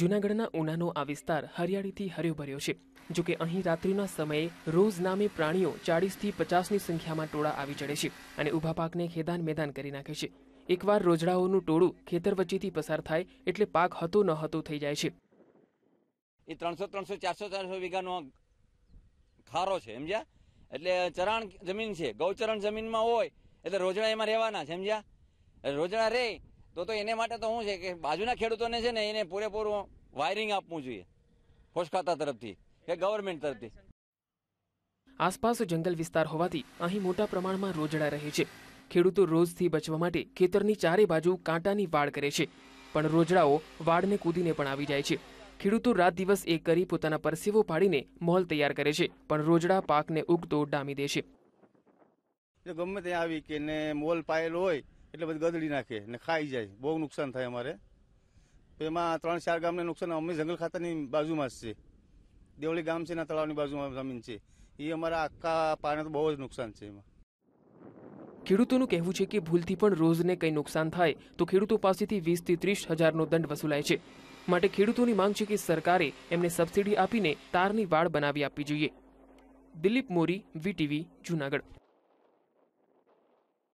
જૂનાગઢના ઉનાનો આ વિસ્તાર હરિયાળીથી હર્યોભર્યો છે જો કે અહીં રાત્રિના સમયે રોજ નામે પ્રાણીઓ ચાળીસથી પચાસની સંખ્યામાં ટોળા આવી ચડે છે અને ઊભા પાકને ખેદાન મેદાન કરી નાખે છે એકવાર રોજડાઓનું ટોળું ખેતર વચ્ચેથી પસાર થાય એટલે પાક હતો ન હતો થઈ જાય છે એ ત્રણસો ત્રણસો ચારસો ચારસો વીઘાનો ખારો છે સમજ્યા એટલે ચરાણ જમીન છે ગૌચરણ જમીનમાં હોય એટલે રોજડા એમાં રહેવાના સમજ્યા રોજડા રહે તો તો એને માટે તો શું છે કે બાજુના ખેડૂતોને છે ને એને પૂરેપૂરું વાયરિંગ આપવું જોઈએ હોશ ખાતા તરફથી કે ગવર્મેન્ટ તરફથી આસપાસ જંગલ વિસ્તાર હોવાથી અહીં મોટા પ્રમાણમાં રોજડા રહે છે ખેડૂતો રોજથી બચવા માટે ખેતરની ચારે બાજુ કાંટાની વાડ કરે છે પણ રોજડાઓ વાડને કૂદીને પણ આવી જાય છે ખેડૂતો રાત દિવસ એ કરી પોતાના પરસેવો પાડીને મોલ તૈયાર કરે છે પણ રોજડા પાકને ઉગતો ડામી દે છે ગમે ત્યાં આવી કે મોલ પાયેલો હોય એટલે બધી ગદડી નાખે ને ખાઈ જાય બહુ નુકસાન થાય અમારે તો એમાં ત્રણ ચાર ગામને નુકસાન અમે જંગલ ખાતાની બાજુમાં જ છે દેવળી ગામ છે ને તળાવની બાજુમાં જમીન છે એ અમારા આખા પાને તો બહુ જ નુકસાન છે એમાં ખેડૂતોનું કહેવું છે કે ભૂલથી પણ રોજને કંઈ નુકસાન થાય તો ખેડૂતો પાસેથી વીસથી ત્રીસ હજારનો દંડ વસૂલાય છે માટે ખેડૂતોની માંગ છે કે સરકારે એમને સબસિડી આપીને તારની વાડ બનાવી આપવી જોઈએ દિલીપ મોરી વીટીવી જૂનાગઢ